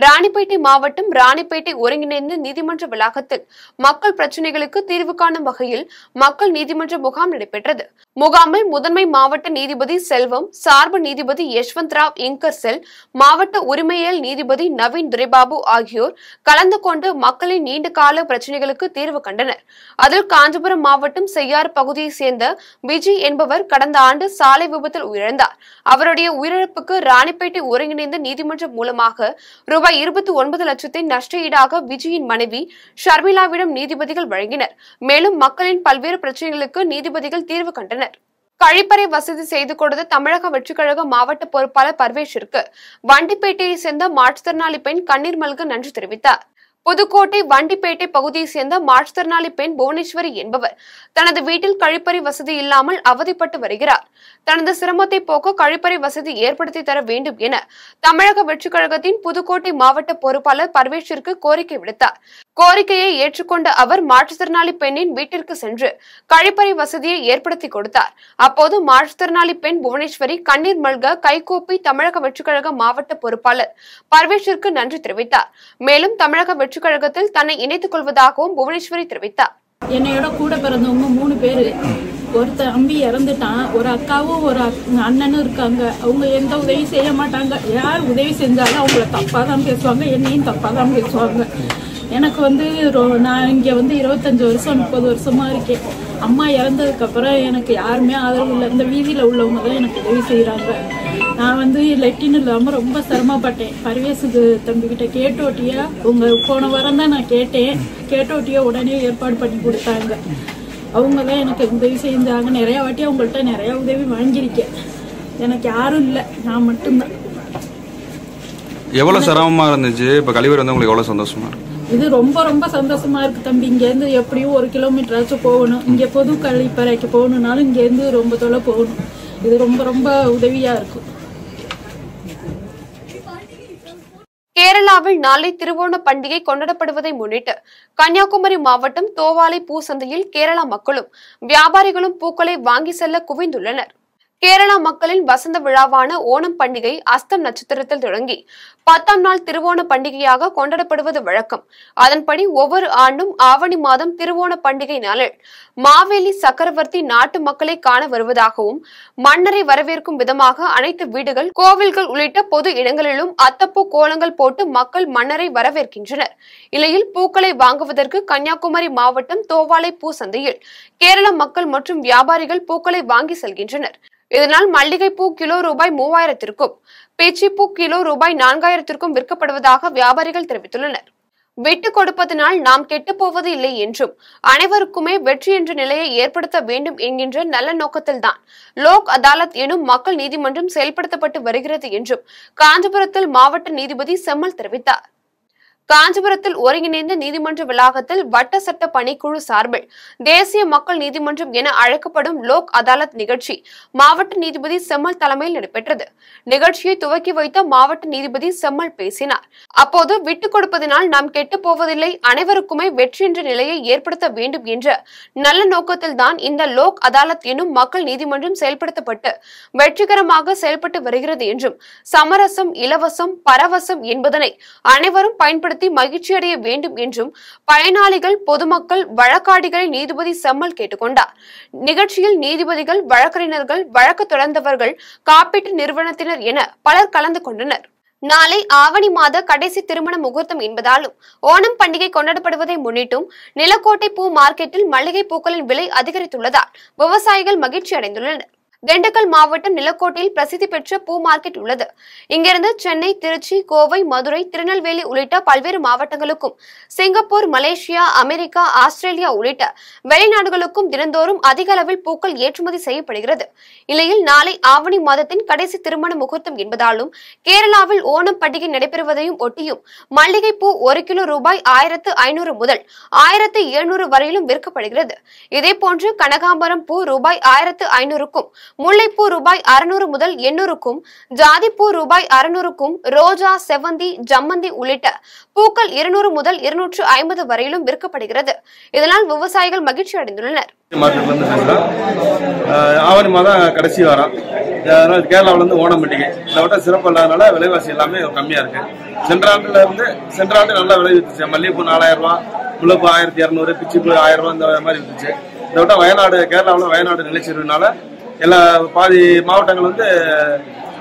Speaker 1: ராணிப்பேட்டை மாவட்டம் ராணிப்பேட்டை ஒருங்கிணைந்த நீதிமன்ற வளாகத்தில் மக்கள் பிரச்சினைகளுக்கு தீர்வு காணும் வகையில் மக்கள் நீதிமன்ற முகாம் நடைபெற்றது முகாமில் முதன்மை மாவட்ட நீதிபதி செல்வம் சார்பு நீதிபதி யஷ்வந்த் ராவ் இங்கர்செல் மாவட்ட உரிமையியல் நீதிபதி நவீன் துரைபாபு ஆகியோர் கலந்து கொண்டு மக்களின் நீண்டகால பிரச்சனைகளுக்கு தீர்வு கண்டனர் அதில் காஞ்சிபுரம் மாவட்டம் செய்யார் பகுதியைச் சேர்ந்த விஜி என்பவர் கடந்த ஆண்டு சாலை விபத்தில் உயிரிழந்தார் அவருடைய உயிரிழப்புக்கு ராணிப்பேட்டை ஒருங்கிணைந்த நீதிமன்றம் மூலமாக ரூபாய் இருபத்தி ஒன்பது லட்சத்தை நஷ்டஈடாக விஜியின் மனைவி ஷர்மிளாவிடம் நீதிபதிகள் வழங்கினர் மேலும் மக்களின் பல்வேறு பிரச்சினைகளுக்கு நீதிபதிகள் தீர்வு கண்டனர் கழிப்பறை வசதி செய்து கொடுத்த தமிழக வெற்றிக்கழக மாவட்ட பொறுப்பாளர் பர்வேஷிற்கு வண்டிப்பேட்டையை சேர்ந்த மாற்றுத்திறனாளி பெண் கண்ணீர் மல்க நன்றி தெரிவித்தார் புதுக்கோட்டை வண்டிப்பேட்டை பகுதியை சேர்ந்த மாற்றுத்திறனாளி பெண் புவனேஸ்வரி என்பவர் தனது வீட்டில் கழிப்பறை வசதி இல்லாமல் அவதிப்பட்டு வருகிறார் தனது சிரமத்தை போக்க கழிப்பறை வசதி ஏற்படுத்தி தர வேண்டும் என தமிழக வெற்றிக் கழகத்தின் புதுக்கோட்டை மாவட்ட பொறுப்பாளர் பர்வேஷிற்கு கோரிக்கை விடுத்தார் கோரிக்கையை ஏற்றுக்கொண்ட அவர் மாற்றுத்திறனாளி பெண்ணின் வீட்டிற்கு சென்று கழிப்பறை வசதியை ஏற்படுத்தி கொடுத்தார் அப்போது மாற்றுத்திறனாளி பெண் புவனேஸ்வரி கண்ணீர் மல்க கைகோப்பி தமிழக வெற்றிக் கழக மாவட்ட பொறுப்பாளர் பர்வேஷிற்கு நன்றி தெரிவித்தார் மேலும் தமிழக வெற்றிக் கழகத்தில் தன்னை இணைத்துக் கொள்வதாகவும் புவனேஸ்வரி தெரிவித்தார் என்னையோட கூட பிறந்தவங்க மூணு பேரு ஒரு தம்பி இறந்துட்டான் ஒரு அக்காவும் ஒரு அண்ணனும் இருக்காங்க அவங்க எந்த உதவியும் செய்ய மாட்டாங்க யார் உதவி செஞ்சாலும் அவங்கள தப்பாக தான் பேசுவாங்க என்னையும் தப்பாக தான் பேசுவாங்க எனக்கு வந்து நான் இங்கே வந்து இருபத்தஞ்சி வருஷம் முப்பது வருஷமாக இருக்கேன் அம்மா இறந்ததுக்கப்புறம் எனக்கு யாருமே ஆதரவு இல்லை இந்த வீதியில் உள்ளவங்க தான் எனக்கு உதவி செய்கிறாங்க நான் வந்து லெட்டின் இல்லாமல் ரொம்ப சிரமப்பட்டேன் பர்வேஸுக்கு தம்பிக்கிட்ட கேட்டோட்டியா உங்கள் போன வாரம் தான் நான் கேட்டேன் கேட்டோட்டியா உடனே ஏற்பாடு பண்ணி கொடுத்தாங்க அவங்க
Speaker 3: தான் எனக்கு உதவி செய்தாங்க நிறையா வாட்டி அவங்கள்ட்ட நிறையா உதவி வாங்கியிருக்கேன் எனக்கு யாரும் இல்லை
Speaker 1: நான் மட்டும்தான்
Speaker 3: எவ்வளோ சிரமமாக இருந்துச்சு இப்போ கழிவறை வந்து உங்களுக்கு எவ்வளோ சந்தோஷமா இருக்கு
Speaker 1: இது ரொம்ப ரொம்ப சந்தோஷமா இருக்கு தம்பி இங்கேருந்து எப்படியும் ஒரு கிலோமீட்டராச்சும் போகணும் இங்கே பொது
Speaker 3: கழிப்பறைக்கு போகணுன்னாலும் இங்கேருந்து ரொம்ப தொலை போகணும் இது ரொம்ப ரொம்ப உதவியாக இருக்கும்
Speaker 1: கேரளாவில் நாளை திருவோண பண்டிகை கொண்டாடப்படுவதை முன்னிட்டு கன்னியாகுமரி மாவட்டம் தோவாலை பூ சந்தையில் கேரளா மக்களும் வியாபாரிகளும் பூக்களை வாங்கி செல்ல குவிந்துள்ளனர் கேரளா மக்களின் வசந்த விழாவான ஓணம் பண்டிகை அஸ்தம் நட்சத்திரத்தில் தொடங்கி பத்தாம் நாள் திருவோண பண்டிகையாக கொண்டாடப்படுவது வழக்கம் அதன்படி ஒவ்வொரு ஆண்டும் ஆவணி மாதம் திருவோண பண்டிகை நாளில் மாவேலி சக்கரவர்த்தி நாட்டு மக்களை காண வருவதாகவும் மன்னரை வரவேற்கும் விதமாக அனைத்து வீடுகள் கோவில்கள் உள்ளிட்ட பொது இடங்களிலும் அத்தப்பூ கோலங்கள் போட்டு மக்கள் மன்னரை வரவேற்கின்றனர் இலையில் பூக்களை வாங்குவதற்கு கன்னியாகுமரி மாவட்டம் தோவாலை பூ சந்தையில் கேரள மக்கள் மற்றும் வியாபாரிகள் பூக்களை வாங்கி செல்கின்றனர் இதனால் மல்லிகைப்பூ கிலோ ரூபாய் மூவாயிரத்திற்கும் பேச்சிப்பூ கிலோ ரூபாய் நான்காயிரத்திற்கும் விற்கப்படுவதாக வியாபாரிகள் தெரிவித்துள்ளனர் விட்டு கொடுப்பதனால் நாம் போவது இல்லை என்றும் அனைவருக்குமே வெற்றி என்ற நிலையை ஏற்படுத்த வேண்டும் என்கின்ற நல்ல நோக்கத்தில்தான் லோக் அதாலத் எனும் மக்கள் நீதிமன்றம் செயல்படுத்தப்பட்டு வருகிறது என்றும் காஞ்சிபுரத்தில் மாவட்ட நீதிபதி செம்மல் தெரிவித்தார் காஞ்சிபுரத்தில் ஒருங்கிணைந்த நீதிமன்ற வளாகத்தில் வட்ட சட்ட பணிக்குழு சார்பில் தேசிய மக்கள் நீதிமன்றம் என அழைக்கப்படும் லோக் அதாலத் நிகழ்ச்சி மாவட்ட நீதிபதி செம்மல் தலைமையில் நடைபெற்றது நிகழ்ச்சியை துவக்கி வைத்த மாவட்ட நீதிபதி செம்மல் பேசினார் அப்போது விட்டுக் கொடுப்பதனால் நாம் கெட்டு போவதில்லை அனைவருக்குமே வெற்றி என்ற நிலையை ஏற்படுத்த வேண்டும் என்ற நல்ல நோக்கத்தில்தான் இந்த லோக் அதாலத் எனும் மக்கள் நீதிமன்றம் செயல்படுத்தப்பட்டு வெற்றிகரமாக செயல்பட்டு வருகிறது என்றும் சமரசம் இலவசம் பரவசம் என்பதனை அனைவரும் பயன்படுத்த பயன்படுத்தி மகிழ்ச்சியடைய வேண்டும் என்றும் பயனாளிகள் பொதுமக்கள் வழக்காடிகளை நீதிபதி செம்மல் கேட்டுக்கொண்டார் நிகழ்ச்சியில் நீதிபதிகள் வழக்கறிஞர்கள் வழக்கு தொடர்ந்தவர்கள் காப்பீட்டு நிறுவனத்தினர் என பலர் கலந்து கொண்டனர் நாளை ஆவணி மாத கடைசி திருமண முகூர்த்தம் என்பதாலும் ஓணம் பண்டிகை கொண்டாடப்படுவதை முன்னிட்டும் நிலக்கோட்டை பூ மார்க்கெட்டில் மளிகை பூக்களின் விலை அதிகரித்துள்ளதால் விவசாயிகள் மகிழ்ச்சி அடைந்துள்ளனர் திண்டுக்கல் மாவட்டம் நிலக்கோட்டையில் பிரசித்தி பெற்ற பூ மார்க்கெட் உள்ளது இங்கிருந்து சென்னை திருச்சி கோவை மதுரை திருநெல்வேலி உள்ளிட்ட பல்வேறு மாவட்டங்களுக்கும் சிங்கப்பூர் மலேசியா அமெரிக்கா ஆஸ்திரேலியா உள்ளிட்ட வெளிநாடுகளுக்கும் தினந்தோறும் அதிக அளவில் பூக்கள் ஏற்றுமதி செய்யப்படுகிறது இலையில் நாளை ஆவணி மாதத்தின் கடைசி திருமண முகூர்த்தம் என்பதாலும் கேரளாவில் ஓணம் பண்டிகை நடைபெறுவதையும் ஒட்டியும் மல்லிகை பூ ஒரு கிலோ ரூபாய் ஆயிரத்து ஐநூறு முதல் ஆயிரத்து எழுநூறு வரையிலும் விற்கப்படுகிறது இதேபோன்று கனகாம்பரம் பூ ரூபாய் ஆயிரத்து ஐநூறுக்கும் முல்லைப்பூ ரூபாய் அறுநூறு முதல் எண்ணூறுக்கும் ஜாதிப்பூ ரூபாய் அறுநூறுக்கும் ரோஜா செவந்தி ஜம்மந்தி உள்ளிட்ட பூக்கள் இருநூறு முதல் இருநூற்று ஐம்பது வரையிலும் விற்கப்படுகிறது இதனால் விவசாயிகள் மகிழ்ச்சி அடைந்துள்ளனர்
Speaker 3: ஆவணி மாதம் கடைசி வாரம் அதனால் கேரளாவில் இருந்து ஓணம் பண்டிகை இந்த வட்டம் சிறப்பு இல்லாதனால விலைவாசி எல்லாமே கம்மியாக இருக்கு சென்ற ஆண்டுல இருந்து சென்ற ஆண்டு நல்லா விலை வித்துச்சு மல்லிகைப்பூ நாலாயிரம் ரூபா முழுப்பு ஆயிரத்தி இரநூறு பிச்சிப்பூ ஆயிரம் ரூபா இந்த மாதிரி வித்துச்சு இந்த வட்டம் வயநாடு கேரளாவில் வயநாடு நிலைச்சிருந்தனால எல்லா பாதி மாவட்டங்கள் வந்து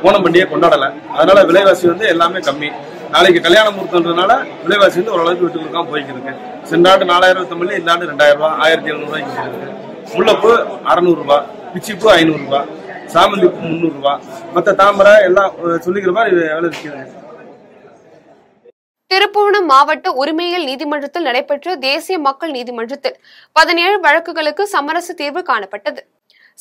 Speaker 3: ஓணம் பண்டிகை கொண்டாடலை அதனால விலைவாசி வந்து எல்லாமே கம்மி நாளைக்கு கல்யாண முகூர்த்தம்ன்றதுனால விலைவாசி வந்து ஓரளவுக்கு விட்டு கொடுக்காம போய்க்கிருக்கு சென்ற ஆண்டு நாலாயிரம் தமிழ் இந்த ஆண்டு ரெண்டாயிரம் ரூபாய் ஆயிரத்தி எழுநூறுவாய்க்கு போயிருக்கு முல்லைப்பூ அறநூறுரூவா பிச்சிப்பூ ரூபாய் சாமந்தி பூ ரூபாய் மற்ற தாமரை எல்லாம் சொல்லிக்கிற மாதிரி விலை விற்கிறது
Speaker 1: திருப்புவனம் மாவட்ட உரிமையியல் நீதிமன்றத்தில் நடைபெற்ற தேசிய மக்கள் நீதிமன்றத்தில் பதினேழு வழக்குகளுக்கு சமரச தீர்வு காணப்பட்டது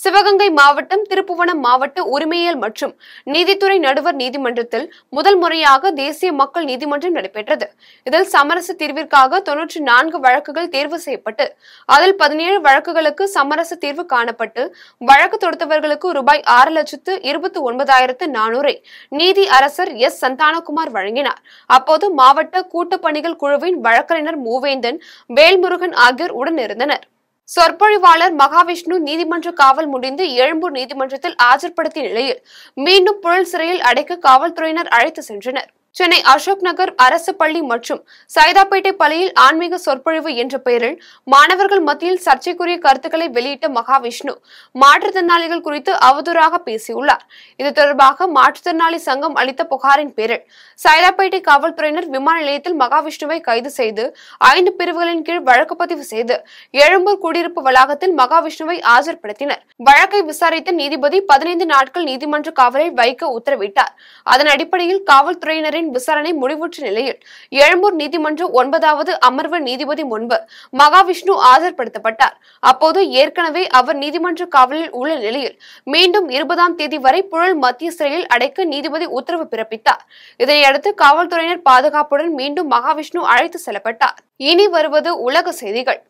Speaker 1: சிவகங்கை மாவட்டம் திருப்புவனம் மாவட்ட உரிமையியல் மற்றும் நீதித்துறை நடுவர் நீதிமன்றத்தில் முதல் முறையாக தேசிய மக்கள் நீதிமன்றம் நடைபெற்றது இதில் சமரச தீர்விற்காக தொன்னூற்றி நான்கு வழக்குகள் தேர்வு செய்யப்பட்டு அதில் பதினேழு வழக்குகளுக்கு சமரச தீர்வு காணப்பட்டு வழக்கு தொடுத்தவர்களுக்கு ரூபாய் ஆறு லட்சத்து இருபத்தி ஒன்பதாயிரத்து நானூறை நீதி அரசர் எஸ் சந்தானகுமார் வழங்கினார் அப்போது மாவட்ட கூட்டுப்பணிகள் குழுவின் வழக்கறிஞர் மூவேந்தன் வேல்முருகன் ஆகியோர் உடனிருந்தனர் சொற்பொழிவாளர் மகாவிஷ்ணு நீதிமன்ற காவல் முடிந்து எழும்பூர் நீதிமன்றத்தில் ஆஜர்படுத்திய நிலையில் மீண்டும் புழல் சிறையில் அடைக்க காவல்துறையினர் அழைத்து சென்றனர் சென்னை அசோக் நகர் அரசு பள்ளி மற்றும் சைதாப்பேட்டை பள்ளியில் ஆன்மீக சொற்பொழிவு என்ற பெயரில் மாணவர்கள் மத்தியில் சர்ச்சைக்குரிய கருத்துக்களை வெளியிட்ட மகாவிஷ்ணு மாற்றுத்திறனாளிகள் குறித்து அவதூறாக பேசியுள்ளார் இது தொடர்பாக மாற்றுத்திறனாளி சங்கம் அளித்த புகாரின் பேரில் சைதாப்பேட்டை காவல்துறையினர் விமான நிலையத்தில் மகாவிஷ்ணுவை கைது செய்து ஐந்து பிரிவுகளின் கீழ் வழக்கு பதிவு செய்து எழும்பூர் குடியிருப்பு வளாகத்தில் மகாவிஷ்ணுவை ஆஜர்படுத்தினர் வழக்கை விசாரித்த நீதிபதி பதினைந்து நாட்கள் நீதிமன்ற காவலில் வைக்க உத்தரவிட்டார் அதன் அடிப்படையில் காவல்துறையினரின் வழக்கின் விசாரணை முடிவுற்ற நிலையில் எழும்பூர் நீதிமன்ற ஒன்பதாவது அமர்வு நீதிபதி முன்பு மகாவிஷ்ணு ஆஜர்படுத்தப்பட்டார் அப்போது ஏற்கனவே அவர் நீதிமன்ற காவலில் உள்ள நிலையில் மீண்டும் இருபதாம் தேதி வரை புழல் மத்திய சிறையில் அடைக்க நீதிபதி உத்தரவு பிறப்பித்தார் இதனையடுத்து காவல்துறையினர் பாதுகாப்புடன் மீண்டும் மகாவிஷ்ணு அழைத்து செல்லப்பட்டார் இனி வருவது உலக செய்திகள்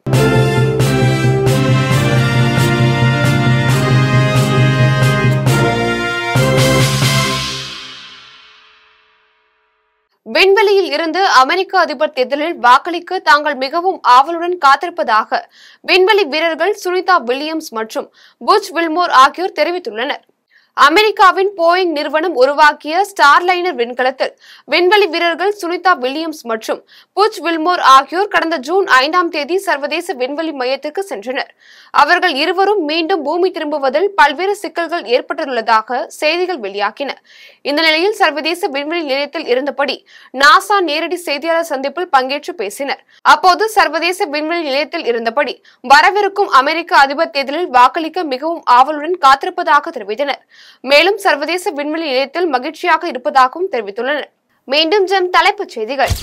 Speaker 1: விண்வெளியில் இருந்து அமெரிக்க அதிபர் தேர்தலில் வாக்களிக்க தாங்கள் மிகவும் ஆவலுடன் காத்திருப்பதாக விண்வெளி வீரர்கள் சுனிதா வில்லியம்ஸ் மற்றும் புஜ் வில்மோர் ஆகியோர் தெரிவித்துள்ளனர் அமெரிக்காவின் போயிங் நிறுவனம் உருவாக்கிய ஸ்டார்லைனர் விண்கலத்தில் விண்வெளி வீரர்கள் சுனிதா வில்லியம்ஸ் மற்றும் புச் வில்மோர் ஆகியோர் கடந்த ஜூன் ஐந்தாம் தேதி சர்வதேச விண்வெளி மையத்திற்கு சென்றனர் அவர்கள் இருவரும் மீண்டும் பூமி திரும்புவதில் பல்வேறு சிக்கல்கள் ஏற்பட்டுள்ளதாக செய்திகள் வெளியாகின இந்த நிலையில் சர்வதேச விண்வெளி நிலையத்தில் இருந்தபடி நாசா நேரடி செய்தியாளர் சந்திப்பில் பங்கேற்று பேசினர் அப்போது சர்வதேச விண்வெளி நிலையத்தில் இருந்தபடி வரவிருக்கும் அமெரிக்க அதிபர் தேர்தலில் வாக்களிக்க மிகவும் ஆவலுடன் காத்திருப்பதாக தெரிவித்தனர் மேலும் சர்வதேச விண்வெளி நிலையத்தில் மகிழ்ச்சியாக இருப்பதாகவும் தெரிவித்துள்ளனர் மீண்டும் ஜெம் தலைப்புச் செய்திகள்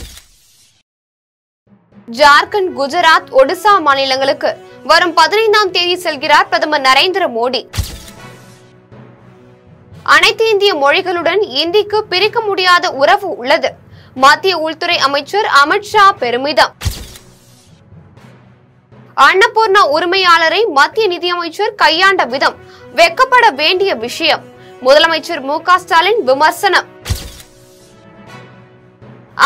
Speaker 1: ஜார்க்கண்ட் குஜராத் ஒடிசா மாநிலங்களுக்கு வரும் பதினைந்தாம் தேதி செல்கிறார் பிரதமர் நரேந்திர மோடி அனைத்து இந்திய மொழிகளுடன் இந்திக்கு பிரிக்க முடியாத உறவு உள்ளது மத்திய உள்துறை அமைச்சர் அமித்ஷா பெருமிதம் அன்னபூர்ணா உரிமையாளரை மத்திய நிதியமைச்சர் கையாண்ட விதம் வெக்கப்பட வேண்டிய விஷயம் முதலமைச்சர் மு ஸ்டாலின் விமர்சனம்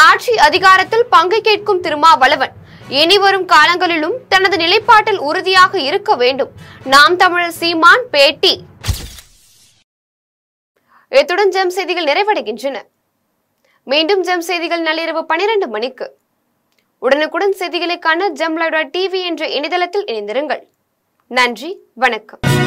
Speaker 1: ஆட்சி அதிகாரத்தில் பங்கு கேட்கும் திருமாவளவன் இனிவரும் காலங்களிலும் தனது நிலைப்பாட்டில் உறுதியாக இருக்க வேண்டும் நாம் தமிழர் சீமான் பேட்டி இத்துடன் ஜெம் செய்திகள் நிறைவடைகின்றன மீண்டும் ஜெம் செய்திகள் நள்ளிரவு பனிரெண்டு மணிக்கு உடனுக்குடன் செய்திகளை காண ஜம்லாடா டிவி என்ற இணையதளத்தில் இணைந்திருங்கள் நன்றி வணக்கம்